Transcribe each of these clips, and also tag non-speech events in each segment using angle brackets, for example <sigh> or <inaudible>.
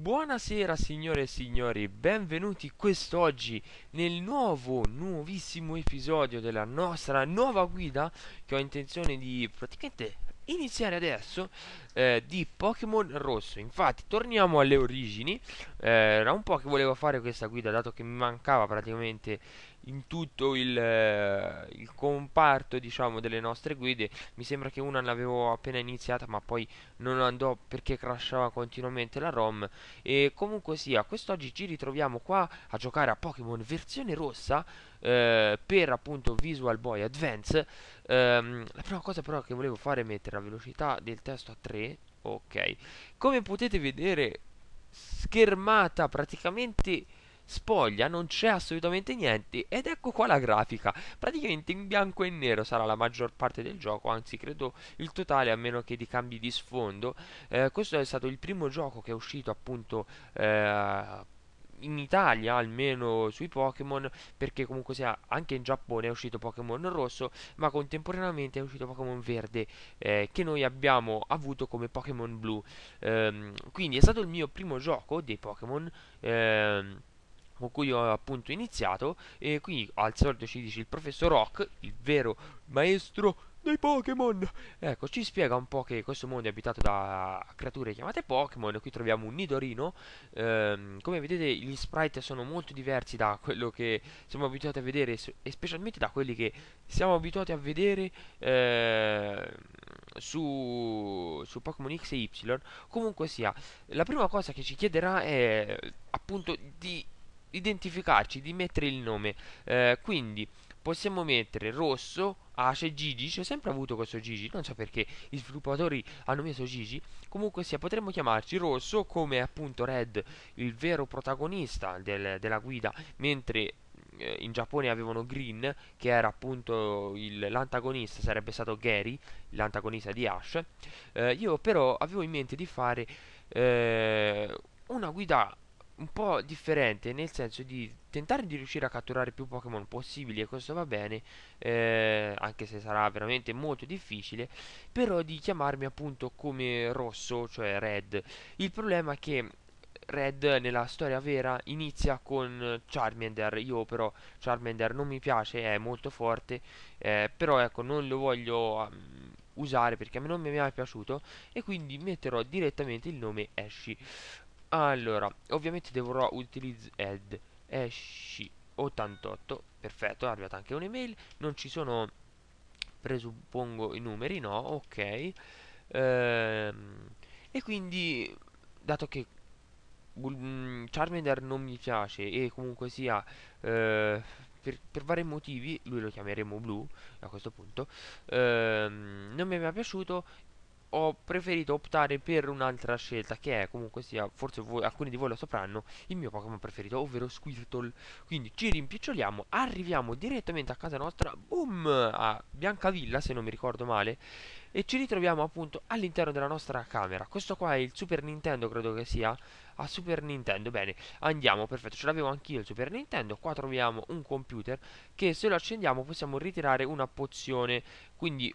Buonasera signore e signori, benvenuti quest'oggi nel nuovo, nuovissimo episodio della nostra nuova guida che ho intenzione di praticamente iniziare adesso eh, di Pokémon Rosso. Infatti torniamo alle origini, eh, era un po' che volevo fare questa guida dato che mi mancava praticamente in tutto il, eh, il comparto diciamo, delle nostre guide mi sembra che una l'avevo appena iniziata ma poi non andò perché crashava continuamente la ROM e comunque sia quest'oggi ci ritroviamo qua a giocare a Pokémon versione rossa eh, per appunto Visual Boy Advance ehm, la prima cosa però che volevo fare è mettere la velocità del testo a 3 ok come potete vedere schermata praticamente spoglia non c'è assolutamente niente ed ecco qua la grafica praticamente in bianco e nero sarà la maggior parte del gioco anzi credo il totale a meno che di cambi di sfondo eh, questo è stato il primo gioco che è uscito appunto eh, in Italia almeno sui Pokémon perché comunque sia anche in Giappone è uscito Pokémon rosso ma contemporaneamente è uscito Pokémon verde eh, che noi abbiamo avuto come Pokémon blu ehm, quindi è stato il mio primo gioco dei Pokémon ehm, con cui ho appunto iniziato e qui al solito ci dice il professor Rock, il vero maestro dei Pokémon. Ecco, ci spiega un po' che questo mondo è abitato da creature chiamate Pokémon. Qui troviamo un Nidorino. Ehm, come vedete, gli sprite sono molto diversi da quello che siamo abituati a vedere, e specialmente da quelli che siamo abituati a vedere eh, su, su Pokémon X e Y. Comunque sia, la prima cosa che ci chiederà è appunto di identificarci, di mettere il nome. Eh, quindi possiamo mettere rosso, Ace, ah, Gigi, c'è sempre avuto questo Gigi, non so perché gli sviluppatori hanno messo Gigi, comunque sia potremmo chiamarci rosso come appunto Red, il vero protagonista del, della guida, mentre eh, in Giappone avevano Green, che era appunto l'antagonista, sarebbe stato Gary, l'antagonista di Ash. Eh, io però avevo in mente di fare eh, una guida un po' differente nel senso di tentare di riuscire a catturare più Pokémon possibili e questo va bene eh, anche se sarà veramente molto difficile però di chiamarmi appunto come rosso cioè red il problema è che Red nella storia vera inizia con Charmander, io però Charmander non mi piace, è molto forte, eh, però ecco non lo voglio um, usare perché a me non mi è mai piaciuto e quindi metterò direttamente il nome Ashy. Allora, ovviamente dovrò utilizzare ed esci 88, perfetto, è arrivata anche un'email, non ci sono presuppongo i numeri, no, ok. Ehm, e quindi, dato che mm, Charmander non mi piace e comunque sia... Eh, per, per, vari motivi, lui lo chiameremo blu a questo punto, ehm, non mi è piaciuto ho preferito optare per un'altra scelta che è comunque sia, forse voi, alcuni di voi lo sapranno, il mio Pokémon preferito, ovvero Squirtle. Quindi ci rimpiccioliamo, arriviamo direttamente a casa nostra, boom, a Biancavilla se non mi ricordo male, e ci ritroviamo appunto all'interno della nostra camera. Questo qua è il Super Nintendo, credo che sia, a ah, Super Nintendo, bene, andiamo, perfetto, ce l'avevo anch'io il Super Nintendo, qua troviamo un computer che se lo accendiamo possiamo ritirare una pozione, quindi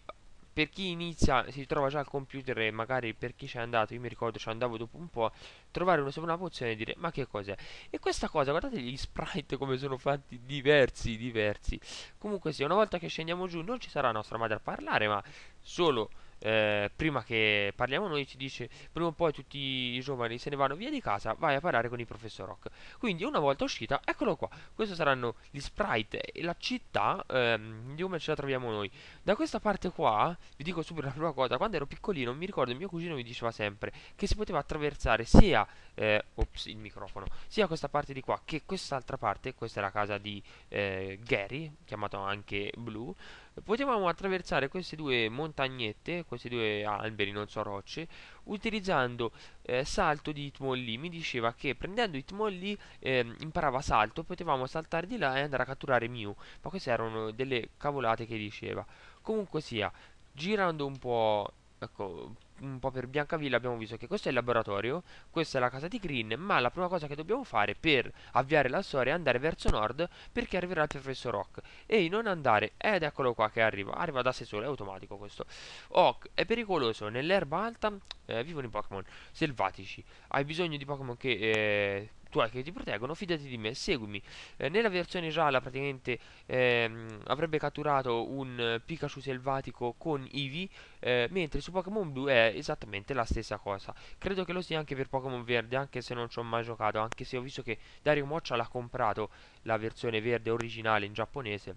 per chi inizia si trova già al computer e magari per chi ci è andato, io mi ricordo ci andavo dopo un po', trovare una sola pozione e dire ma che cos'è? E questa cosa, guardate gli sprite come sono fatti diversi, diversi. Comunque sì, una volta che scendiamo giù non ci sarà nostra madre a parlare, ma solo eh, prima che parliamo noi ci dice prima o poi tutti i giovani se ne vanno via di casa vai a parlare con il professor Rock quindi una volta uscita eccolo qua questi saranno gli sprite e la città ehm, di come ce la troviamo noi da questa parte qua vi dico subito la prima cosa quando ero piccolino mi ricordo mio cugino mi diceva sempre che si poteva attraversare sia eh, ops il microfono sia questa parte di qua che quest'altra parte questa è la casa di eh, Gary chiamato anche Blue potevamo attraversare queste due montagnette, questi due alberi, non so, rocce, utilizzando eh, salto di Itmolli. Mi diceva che prendendo Itmolli eh, imparava salto, potevamo saltare di là e andare a catturare Mew, ma queste erano delle cavolate che diceva. Comunque sia, girando un po' Ecco, un po' per Biancavilla abbiamo visto che questo è il laboratorio, questa è la casa di Green, ma la prima cosa che dobbiamo fare per avviare la storia è andare verso nord perché arriverà il professor Rock. E non andare, ed eccolo qua che arriva, arriva da sé solo, è automatico questo. Ock è pericoloso, nell'erba alta eh, vivono i Pokémon selvatici, hai bisogno di Pokémon che eh, spirituali che ti proteggono, fidati di me, seguimi. Eh, nella versione gialla praticamente ehm, avrebbe catturato un Pikachu selvatico con Eevee, eh, mentre su Pokémon blu è esattamente la stessa cosa. Credo che lo sia anche per Pokémon verde, anche se non ci ho mai giocato, anche se ho visto che Dario Moccia l'ha comprato la versione verde originale in giapponese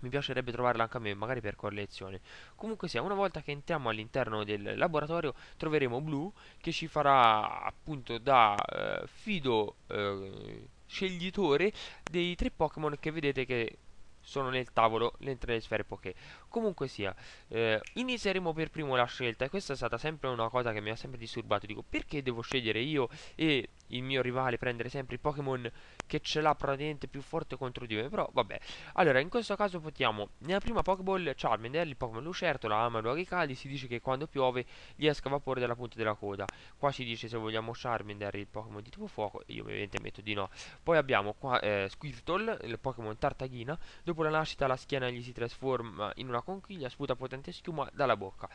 mi piacerebbe trovarla anche a me, magari per collezione. Comunque sia, una volta che entriamo all'interno del laboratorio troveremo Blue che ci farà appunto da eh, fido eh, sceglitore dei tre Pokémon che vedete che sono nel tavolo le tre sfere Poké. Comunque sia, eh, inizieremo per primo la scelta e questa è stata sempre una cosa che mi ha sempre disturbato. Dico, perché devo scegliere io e il mio rivale prendere sempre il Pokémon che ce l'ha praticamente più forte contro di me Però vabbè Allora in questo caso votiamo Nella prima Pokéball Charmander, il Pokémon Lucertola, ama luoghi caldi Si dice che quando piove gli esca vapore dalla punta della coda Qua si dice se vogliamo Charmander il Pokémon di tipo fuoco Io ovviamente metto di no Poi abbiamo qua eh, Squirtle, il Pokémon Tartaghina Dopo la nascita la schiena gli si trasforma in una conchiglia Sputa potente schiuma dalla bocca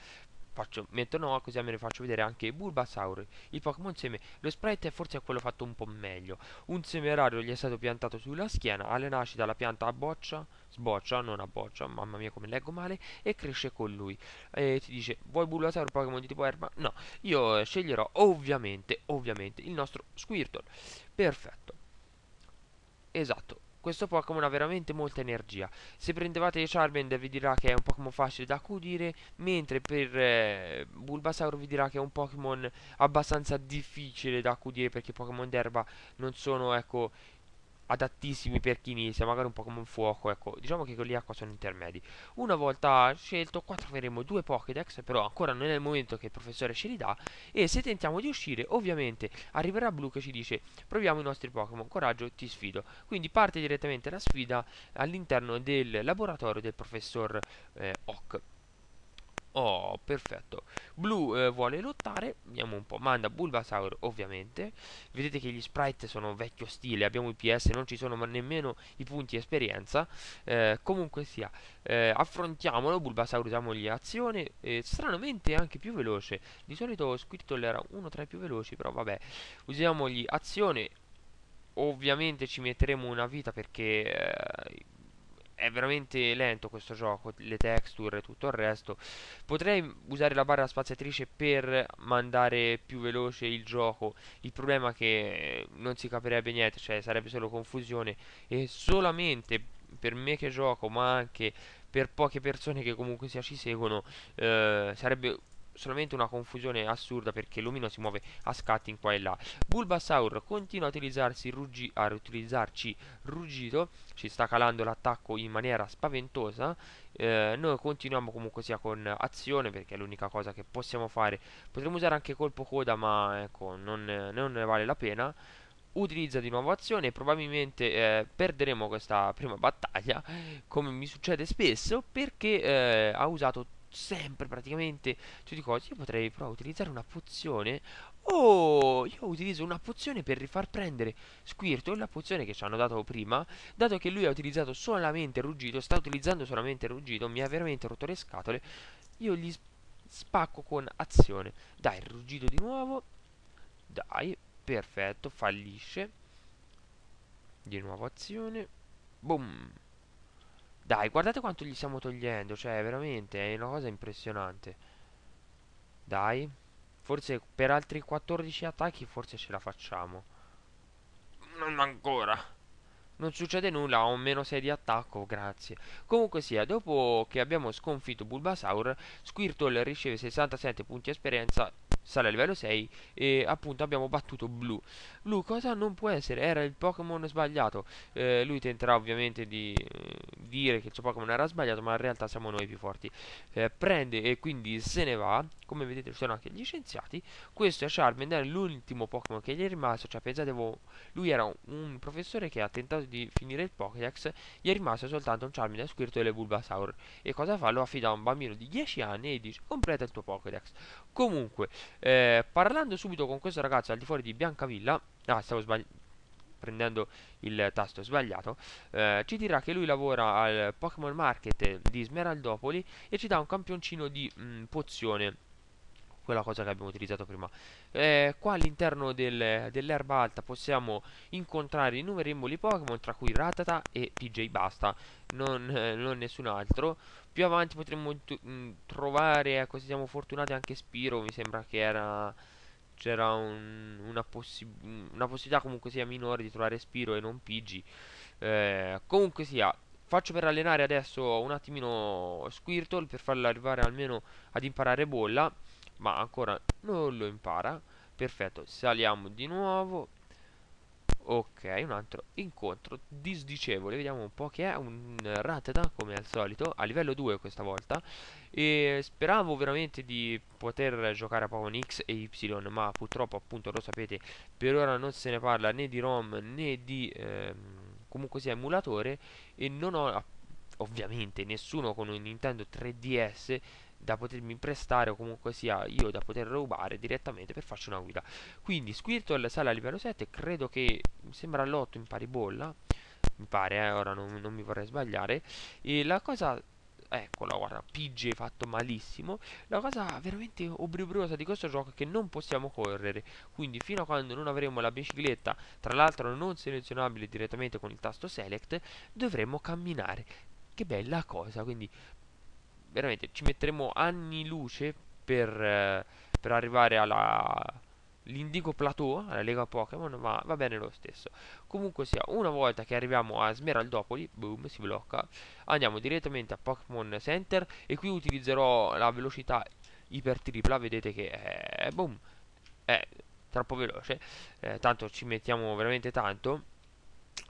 Faccio, metto no, così almeno vi faccio vedere anche Bulbasaur, il Pokémon seme. Lo sprite è forse quello fatto un po' meglio. Un seme raro gli è stato piantato sulla schiena, alle nascita la pianta a boccia, sboccia, non a boccia, mamma mia come leggo male, e cresce con lui. E ti dice, vuoi Bulbasaur Pokémon di tipo erba? No, io eh, sceglierò ovviamente, ovviamente, il nostro Squirtle. Perfetto. Esatto, questo Pokémon ha veramente molta energia. Se prendevate Charmander vi dirà che è un Pokémon facile da accudire, mentre per eh, Bulbasaur vi dirà che è un Pokémon abbastanza difficile da accudire perché i Pokémon d'erba non sono, ecco, adattissimi per chi inizia, magari un Pokémon fuoco, ecco, diciamo che quelli acqua sono intermedi. Una volta scelto, qua troveremo due Pokédex, però ancora non è il momento che il professore ce li dà, e se tentiamo di uscire, ovviamente arriverà Blu che ci dice, proviamo i nostri Pokémon, coraggio, ti sfido. Quindi parte direttamente la sfida all'interno del laboratorio del professor eh, Ock. Oh, perfetto. Blu eh, vuole lottare, vediamo un po', manda Bulbasaur ovviamente. Vedete che gli sprite sono vecchio stile, abbiamo i PS, non ci sono ma nemmeno i punti esperienza. Eh, comunque sia, eh, affrontiamolo, Bulbasaur usiamogli azione, stranamente anche più veloce. Di solito Squirtle era uno tra i più veloci, però vabbè. Usiamogli azione, ovviamente ci metteremo una vita perché eh, è veramente lento questo gioco, le texture e tutto il resto. Potrei usare la barra spaziatrice per mandare più veloce il gioco. Il problema è che eh, non si capirebbe niente, cioè sarebbe solo confusione e solamente per me che gioco, ma anche per poche persone che comunque sia ci seguono, eh, sarebbe solamente una confusione assurda perché l'omino si muove a scatti in qua e là. Bulbasaur continua a, utilizzarsi ruggi a utilizzarci ruggito, ci sta calando l'attacco in maniera spaventosa. Eh, noi continuiamo comunque sia con azione perché è l'unica cosa che possiamo fare. Potremmo usare anche colpo coda ma ecco non, non ne vale la pena utilizza di nuovo azione e probabilmente eh, perderemo questa prima battaglia come mi succede spesso perché eh, ha usato sempre praticamente tutti i cosi. Io potrei però utilizzare una pozione. Oh, io utilizzo una pozione per rifar prendere Squirtle la pozione che ci hanno dato prima. Dato che lui ha utilizzato solamente ruggito, sta utilizzando solamente ruggito, mi ha veramente rotto le scatole. Io gli spacco con azione. Dai, ruggito di nuovo. Dai, perfetto, fallisce. Di nuovo azione. Boom. Dai, guardate quanto gli stiamo togliendo, cioè veramente è una cosa impressionante. Dai, forse per altri 14 attacchi forse ce la facciamo. Non ancora. Non succede nulla, ho meno 6 di attacco, grazie. Comunque sia, dopo che abbiamo sconfitto Bulbasaur, Squirtle riceve 67 punti esperienza sale a livello 6 e appunto abbiamo battuto Blu. Blu cosa non può essere? Era il Pokémon sbagliato. Eh, lui tenterà ovviamente di eh, dire che il suo Pokémon era sbagliato, ma in realtà siamo noi più forti. Eh, prende e quindi se ne va. Come vedete ci sono anche gli scienziati. Questo è Charmander, l'ultimo Pokémon che gli è rimasto. Cioè pensate lui era un, professore che ha tentato di finire il Pokédex, gli è rimasto soltanto un Charmander, scritto delle Bulbasaur. E cosa fa? Lo affida a un bambino di 10 anni e dice completa il tuo Pokédex. Comunque, eh, parlando subito con questo ragazzo al di fuori di Biancavilla, ah stavo sbagliando, prendendo il tasto sbagliato, eh, ci dirà che lui lavora al Pokémon Market di Smeraldopoli e ci dà un campioncino di mh, mm, pozione quella cosa che abbiamo utilizzato prima. Eh, qua all'interno del, dell'erba alta possiamo incontrare innumerevoli Pokémon, tra cui Ratata e PJ Basta, non, eh, non nessun altro. Più avanti potremmo mm, trovare, ecco, se siamo fortunati, anche Spiro, mi sembra che era... C'era un, una, possi mm, una, possibilità comunque sia minore di trovare Spiro e non Pidgey. Eh, comunque sia, faccio per allenare adesso un attimino Squirtle per farlo arrivare almeno ad imparare bolla ma ancora non lo impara perfetto saliamo di nuovo ok un altro incontro disdicevole vediamo un po' che è un ratata come al solito a livello 2 questa volta e speravo veramente di poter giocare a Pokémon X e Y ma purtroppo appunto lo sapete per ora non se ne parla né di ROM né di ehm, comunque sia emulatore e non ho ovviamente nessuno con un Nintendo 3DS da potermi prestare o comunque sia io da poter rubare direttamente per farci una guida quindi Squirtle sale a livello 7 credo che mi sembra l'8 in pari bolla mi pare eh, ora non, non, mi vorrei sbagliare e la cosa eccola guarda PG fatto malissimo la cosa veramente obribriosa di questo gioco è che non possiamo correre quindi fino a quando non avremo la bicicletta tra l'altro non selezionabile direttamente con il tasto select dovremo camminare che bella cosa quindi veramente ci metteremo anni luce per, eh, per arrivare alla l'indico plateau alla lega Pokémon, ma va bene lo stesso. Comunque sia, una volta che arriviamo a Smeraldopoli, boom, si blocca, andiamo direttamente a Pokémon Center e qui utilizzerò la velocità iper tripla, vedete che è, boom, è troppo veloce, eh, tanto ci mettiamo veramente tanto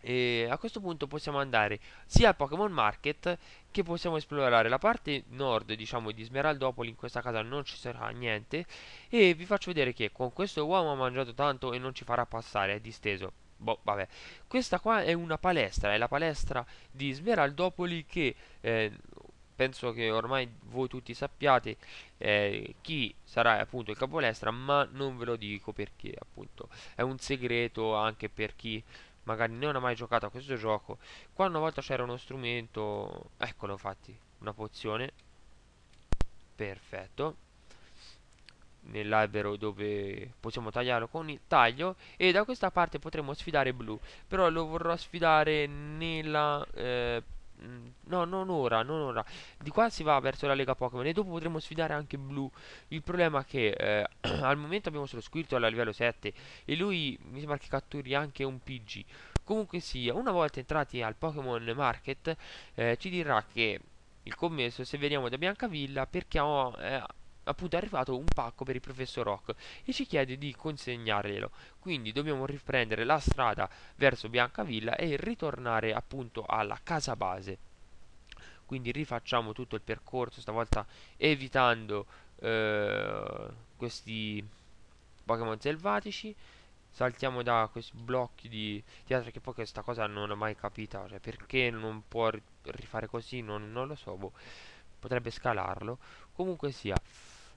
e a questo punto possiamo andare sia al Pokémon Market che possiamo esplorare la parte nord diciamo di Smeraldopoli in questa casa non ci sarà niente e vi faccio vedere che con questo uomo ha mangiato tanto e non ci farà passare è disteso boh vabbè questa qua è una palestra è la palestra di Smeraldopoli che eh, penso che ormai voi tutti sappiate eh, chi sarà appunto il capolestra ma non ve lo dico perché appunto è un segreto anche per chi magari non ha mai giocato a questo gioco qua una volta c'era uno strumento eccolo infatti una pozione perfetto nell'albero dove possiamo tagliarlo con il taglio e da questa parte potremo sfidare blu però lo vorrò sfidare nella eh, Mm, no, non ora, non ora. Di qua si va verso la Lega Pokémon e dopo potremo sfidare anche Blu. Il problema è che eh, <clears throat> al momento abbiamo solo Squirtle a livello 7 e lui mi sembra che catturi anche un PG. Comunque sia, una volta entrati al Pokémon Market eh, ci dirà che il commesso se veniamo da Biancavilla perché ho, oh, eh, appunto è arrivato un pacco per il professor Rock e ci chiede di consegnarglielo. Quindi dobbiamo riprendere la strada verso Biancavilla e ritornare appunto alla casa base. Quindi rifacciamo tutto il percorso, stavolta evitando eh, questi Pokémon selvatici. Saltiamo da questi blocchi di teatro che poi questa cosa non ho mai capita, cioè perché non può rifare così, non, non lo so, boh. potrebbe scalarlo. Comunque sia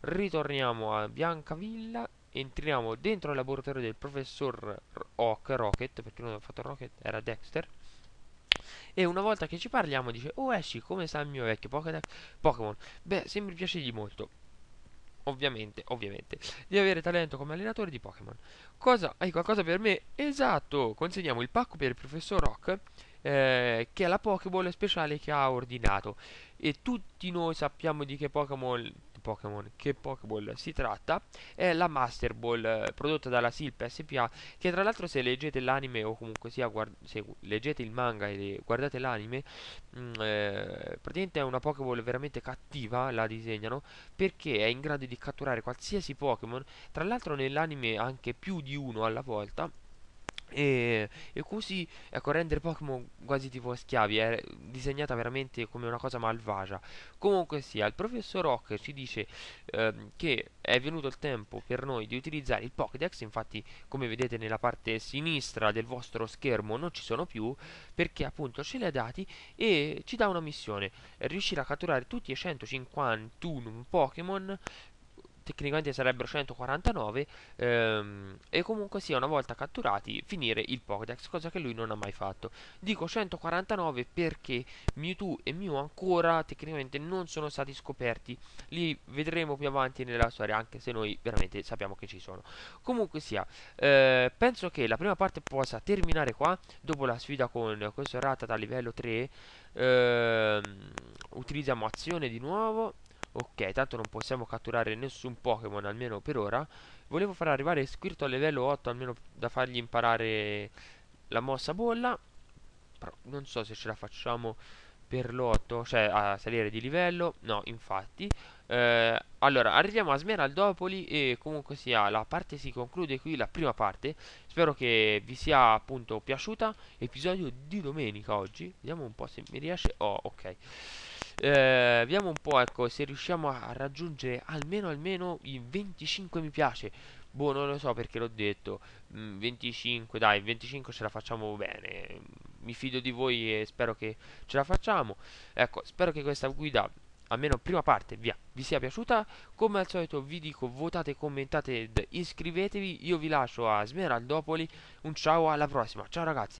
ritorniamo a Biancavilla entriamo dentro il laboratorio del professor Hawk Rocket perché non ho fatto Rocket era Dexter e una volta che ci parliamo dice oh esci come sta il mio vecchio Pokémon beh sembri piacergli molto ovviamente ovviamente di avere talento come allenatore di Pokémon cosa hai qualcosa per me esatto consegniamo il pacco per il professor Rock eh, che è la Pokéball speciale che ha ordinato e tutti noi sappiamo di che Pokémon Pokémon che Pokéball si tratta è la Master Ball eh, prodotta dalla Silp SPA che tra l'altro se leggete l'anime o comunque sia se leggete il manga e guardate l'anime mh, mm, eh, praticamente è una Pokéball veramente cattiva la disegnano perché è in grado di catturare qualsiasi Pokémon tra l'altro nell'anime anche più di uno alla volta e, e così ecco, rendere Pokémon quasi tipo schiavi è disegnata veramente come una cosa malvagia comunque sia il professor Rock ci dice ehm, che è venuto il tempo per noi di utilizzare il Pokédex infatti come vedete nella parte sinistra del vostro schermo non ci sono più perché appunto ce li ha dati e ci dà una missione riuscire a catturare tutti e 151 Pokémon tecnicamente sarebbero 149 ehm, e comunque sia una volta catturati finire il Pokédex, cosa che lui non ha mai fatto. Dico 149 perché Mewtwo e Mew ancora tecnicamente non sono stati scoperti, li vedremo più avanti nella storia anche se noi veramente sappiamo che ci sono. Comunque sia, eh, penso che la prima parte possa terminare qua, dopo la sfida con questo Rattata livello 3, ehm, utilizziamo azione di nuovo Ok, tanto non possiamo catturare nessun Pokémon, almeno per ora. Volevo far arrivare Squirto a livello 8, almeno da fargli imparare la mossa bolla. Però non so se ce la facciamo per l'8, cioè a salire di livello. No, infatti eh, allora, arriviamo a Smeraldopoli e comunque sia la parte si conclude qui, la prima parte. Spero che vi sia appunto piaciuta. Episodio di domenica oggi. Vediamo un po' se mi riesce. Oh, ok. Eh, vediamo un po' ecco se riusciamo a raggiungere almeno almeno i 25 mi piace. Boh, non lo so perché l'ho detto. Mm, 25, dai, 25 ce la facciamo bene. Mi fido di voi e spero che ce la facciamo. Ecco, spero che questa guida almeno prima parte, via, vi sia piaciuta. Come al solito vi dico votate, commentate ed iscrivetevi. Io vi lascio a Smeraldopoli. Un ciao alla prossima. Ciao ragazzi.